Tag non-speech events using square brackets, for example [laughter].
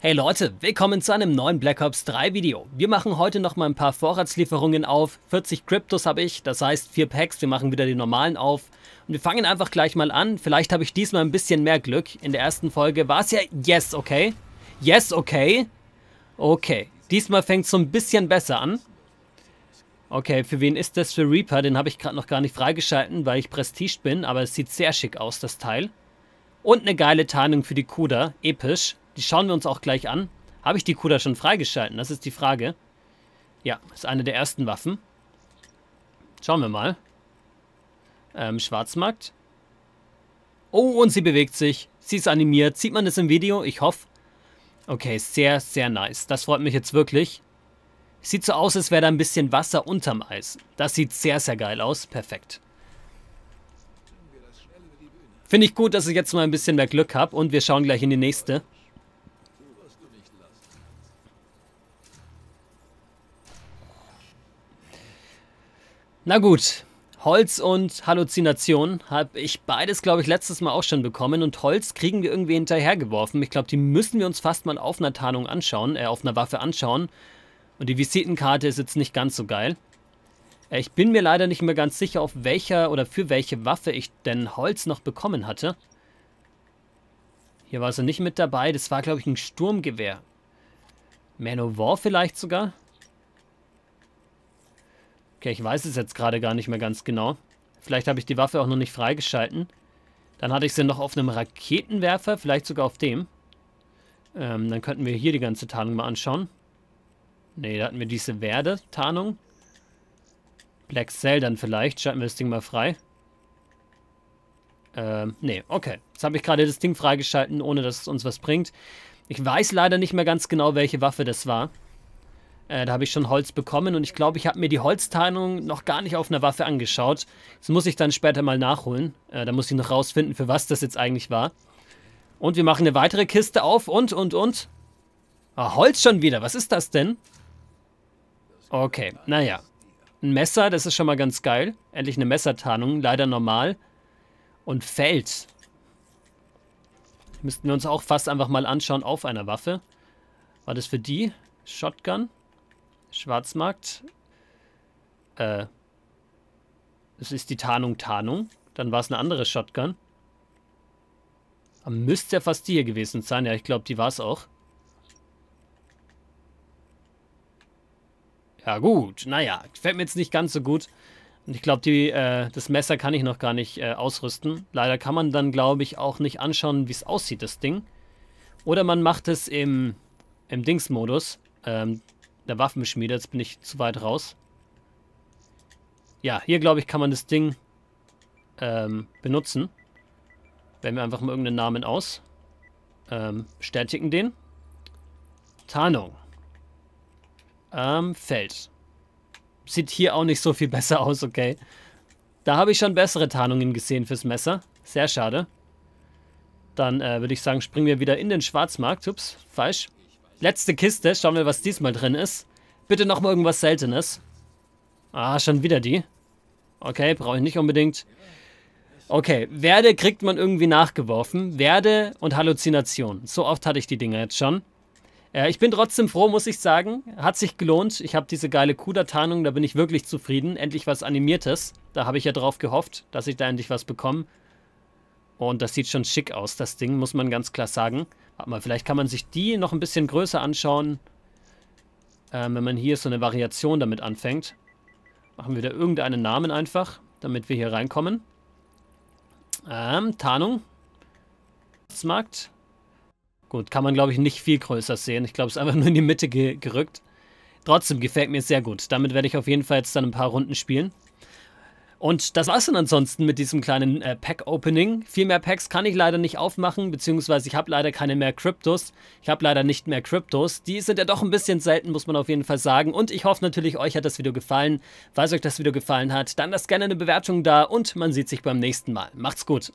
Hey Leute, willkommen zu einem neuen Black Ops 3 Video. Wir machen heute noch mal ein paar Vorratslieferungen auf. 40 Kryptos habe ich, das heißt 4 Packs, wir machen wieder die normalen auf. Und wir fangen einfach gleich mal an. Vielleicht habe ich diesmal ein bisschen mehr Glück. In der ersten Folge war es ja Yes, okay. Yes, okay. Okay, diesmal fängt es so ein bisschen besser an. Okay, für wen ist das? Für Reaper, den habe ich gerade noch gar nicht freigeschalten, weil ich Prestige bin. Aber es sieht sehr schick aus, das Teil. Und eine geile Tarnung für die Kuda, episch. Die schauen wir uns auch gleich an. Habe ich die Kuda schon freigeschalten? Das ist die Frage. Ja, ist eine der ersten Waffen. Schauen wir mal. Ähm, Schwarzmarkt. Oh, und sie bewegt sich. Sie ist animiert. Sieht man das im Video? Ich hoffe. Okay, sehr, sehr nice. Das freut mich jetzt wirklich. Sieht so aus, als wäre da ein bisschen Wasser unterm Eis. Das sieht sehr, sehr geil aus. Perfekt. Finde ich gut, dass ich jetzt mal ein bisschen mehr Glück habe und wir schauen gleich in die nächste. Na gut, Holz und Halluzination habe ich beides, glaube ich, letztes Mal auch schon bekommen. Und Holz kriegen wir irgendwie hinterhergeworfen. Ich glaube, die müssen wir uns fast mal auf einer Tarnung anschauen, äh, auf einer Waffe anschauen. Und die Visitenkarte ist jetzt nicht ganz so geil. Äh, ich bin mir leider nicht mehr ganz sicher, auf welcher oder für welche Waffe ich denn Holz noch bekommen hatte. Hier war sie nicht mit dabei. Das war, glaube ich, ein Sturmgewehr. Man of War vielleicht sogar? Okay, ich weiß es jetzt gerade gar nicht mehr ganz genau. Vielleicht habe ich die Waffe auch noch nicht freigeschalten. Dann hatte ich sie noch auf einem Raketenwerfer, vielleicht sogar auf dem. Ähm, dann könnten wir hier die ganze Tarnung mal anschauen. Ne, da hatten wir diese Werde-Tarnung. Black Cell dann vielleicht. Schalten wir das Ding mal frei. Ähm, ne, okay. Jetzt habe ich gerade das Ding freigeschalten, ohne dass es uns was bringt. Ich weiß leider nicht mehr ganz genau, welche Waffe das war. Äh, da habe ich schon Holz bekommen und ich glaube, ich habe mir die Holztarnung noch gar nicht auf einer Waffe angeschaut. Das muss ich dann später mal nachholen. Äh, da muss ich noch rausfinden, für was das jetzt eigentlich war. Und wir machen eine weitere Kiste auf und, und, und. Ah, Holz schon wieder. Was ist das denn? Okay, naja. Ein Messer, das ist schon mal ganz geil. Endlich eine Messertarnung, leider normal. Und Feld. Müssten wir uns auch fast einfach mal anschauen auf einer Waffe. War das für die? Shotgun? Schwarzmarkt. Äh. Es ist die Tarnung Tarnung. Dann war es eine andere Shotgun. Aber müsste ja fast die hier gewesen sein. Ja, ich glaube, die war es auch. Ja gut, naja, gefällt mir jetzt nicht ganz so gut. Und ich glaube, äh, das Messer kann ich noch gar nicht äh, ausrüsten. Leider kann man dann, glaube ich, auch nicht anschauen, wie es aussieht, das Ding. Oder man macht es im, im Dings-Modus. Ähm, der Waffenschmiede. Jetzt bin ich zu weit raus. Ja, hier glaube ich kann man das Ding ähm, benutzen. Wählen wir einfach mal irgendeinen Namen aus. Ähm, bestätigen den. Tarnung. Ähm, Feld. Sieht hier auch nicht so viel [laughs] besser aus, okay. Da habe ich schon bessere Tarnungen gesehen fürs Messer. Sehr schade. Dann äh, würde ich sagen, springen wir wieder in den Schwarzmarkt. Ups, falsch. Letzte Kiste. Schauen wir, was diesmal drin ist. Bitte nochmal irgendwas Seltenes. Ah, schon wieder die. Okay, brauche ich nicht unbedingt. Okay, Werde kriegt man irgendwie nachgeworfen. Werde und Halluzination. So oft hatte ich die Dinger jetzt schon. Äh, ich bin trotzdem froh, muss ich sagen. Hat sich gelohnt. Ich habe diese geile Kuda-Tarnung, da bin ich wirklich zufrieden. Endlich was Animiertes. Da habe ich ja drauf gehofft, dass ich da endlich was bekomme. Und das sieht schon schick aus, das Ding, muss man ganz klar sagen. Warte vielleicht kann man sich die noch ein bisschen größer anschauen, ähm, wenn man hier so eine Variation damit anfängt. Machen wir da irgendeinen Namen einfach, damit wir hier reinkommen. Ähm, Tarnung. Markt. Gut, kann man glaube ich nicht viel größer sehen. Ich glaube, es ist einfach nur in die Mitte ge gerückt. Trotzdem gefällt mir sehr gut. Damit werde ich auf jeden Fall jetzt dann ein paar Runden spielen. Und das war's dann ansonsten mit diesem kleinen äh, Pack-Opening. Viel mehr Packs kann ich leider nicht aufmachen, beziehungsweise ich habe leider keine mehr Kryptos. Ich habe leider nicht mehr Kryptos. Die sind ja doch ein bisschen selten, muss man auf jeden Fall sagen. Und ich hoffe natürlich, euch hat das Video gefallen. Falls euch das Video gefallen hat, dann lasst gerne eine Bewertung da und man sieht sich beim nächsten Mal. Macht's gut!